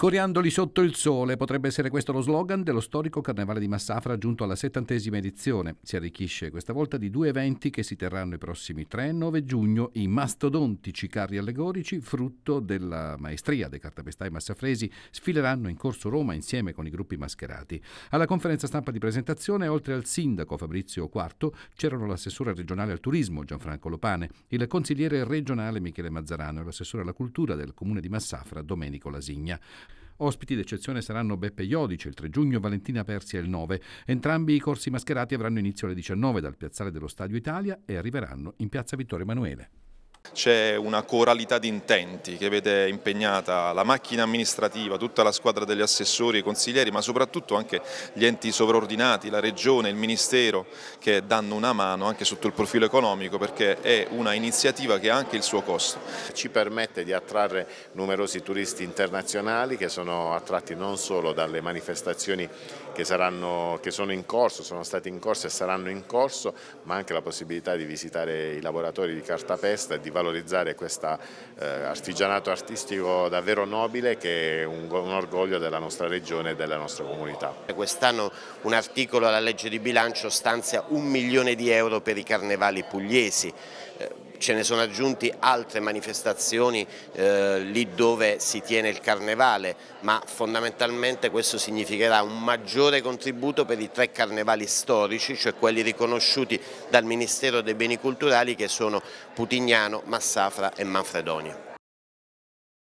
Coriandoli sotto il sole potrebbe essere questo lo slogan dello storico Carnevale di Massafra giunto alla settantesima edizione. Si arricchisce questa volta di due eventi che si terranno i prossimi 3 e 9 giugno, i mastodontici carri allegorici, frutto della maestria dei cartapestai massafresi, sfileranno in corso Roma insieme con i gruppi mascherati. Alla conferenza stampa di presentazione, oltre al sindaco Fabrizio Quarto, c'erano l'assessore regionale al turismo Gianfranco Lopane, il consigliere regionale Michele Mazzarano e l'assessore alla cultura del comune di Massafra Domenico Lasigna. Ospiti d'eccezione saranno Beppe Iodice il 3 giugno e Valentina Persia il 9. Entrambi i corsi mascherati avranno inizio alle 19 dal piazzale dello Stadio Italia e arriveranno in piazza Vittorio Emanuele. C'è una coralità di intenti che vede impegnata la macchina amministrativa, tutta la squadra degli assessori e consiglieri, ma soprattutto anche gli enti sovraordinati, la Regione, il Ministero, che danno una mano anche sotto il profilo economico perché è una iniziativa che ha anche il suo costo. Ci permette di attrarre numerosi turisti internazionali che sono attratti non solo dalle manifestazioni che, saranno, che sono in corso, sono state in corso e saranno in corso, ma anche la possibilità di visitare i laboratori di cartapesta e di di valorizzare questo eh, artigianato artistico davvero nobile che è un, un orgoglio della nostra regione e della nostra comunità. Quest'anno un articolo alla legge di bilancio stanzia un milione di euro per i carnevali pugliesi. Eh, ce ne sono aggiunti altre manifestazioni eh, lì dove si tiene il carnevale, ma fondamentalmente questo significherà un maggiore contributo per i tre carnevali storici, cioè quelli riconosciuti dal Ministero dei Beni Culturali che sono Putignano, Massafra e Manfredonia.